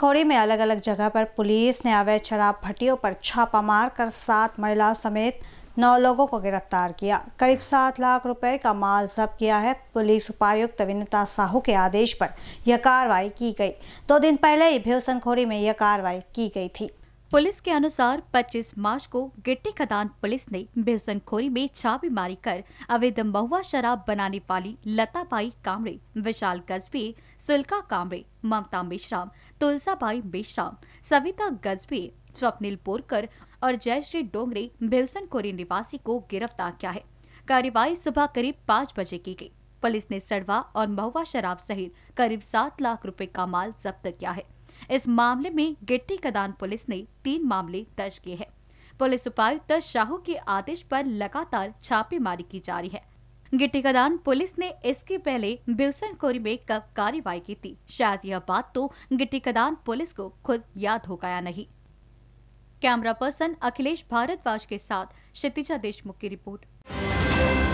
खोरी में अलग अलग जगह पर पुलिस ने अवैध शराब भट्टियों पर छापा मार कर सात महिलाओं समेत नौ लोगों को गिरफ्तार किया करीब सात लाख रुपए का माल जब्त किया है पुलिस उपायुक्त विनता साहू के आदेश पर यह कार्रवाई की गई दो दिन पहले ही भ्योसनखोरी में यह कार्रवाई की गई थी पुलिस के अनुसार 25 मार्च को गिट्टी खदान पुलिस ने बेहसनखोरी में छापेमारी कर अवैध महुआ शराब बनाने वाली लताबाई कामरे विशाल गजबे सुल्का कामरे ममता मेश्राम तुलसाबाई मेश्राम सविता गजबे स्वप्निल बोरकर और जयश्री डोंगरे बेहसनखोरी निवासी को गिरफ्तार किया है कार्यवाही सुबह करीब पाँच बजे की गयी पुलिस ने सड़वा और महुआ शराब सहित करीब सात लाख रूपए का माल जब्त किया है इस मामले में गिट्टी कदान पुलिस ने तीन मामले दर्ज किए हैं पुलिस उपायुक्त शाहू के आदेश पर लगातार छापेमारी की जा रही है गिट्टी कदान पुलिस ने इसके पहले बिलसनखोरी में कब कार्रवाई की थी शायद यह बात तो गिट्टी कदान पुलिस को खुद याद हो गया नहीं कैमरा पर्सन अखिलेश भारद्वाज के साथ क्षितिजा देशमुख की रिपोर्ट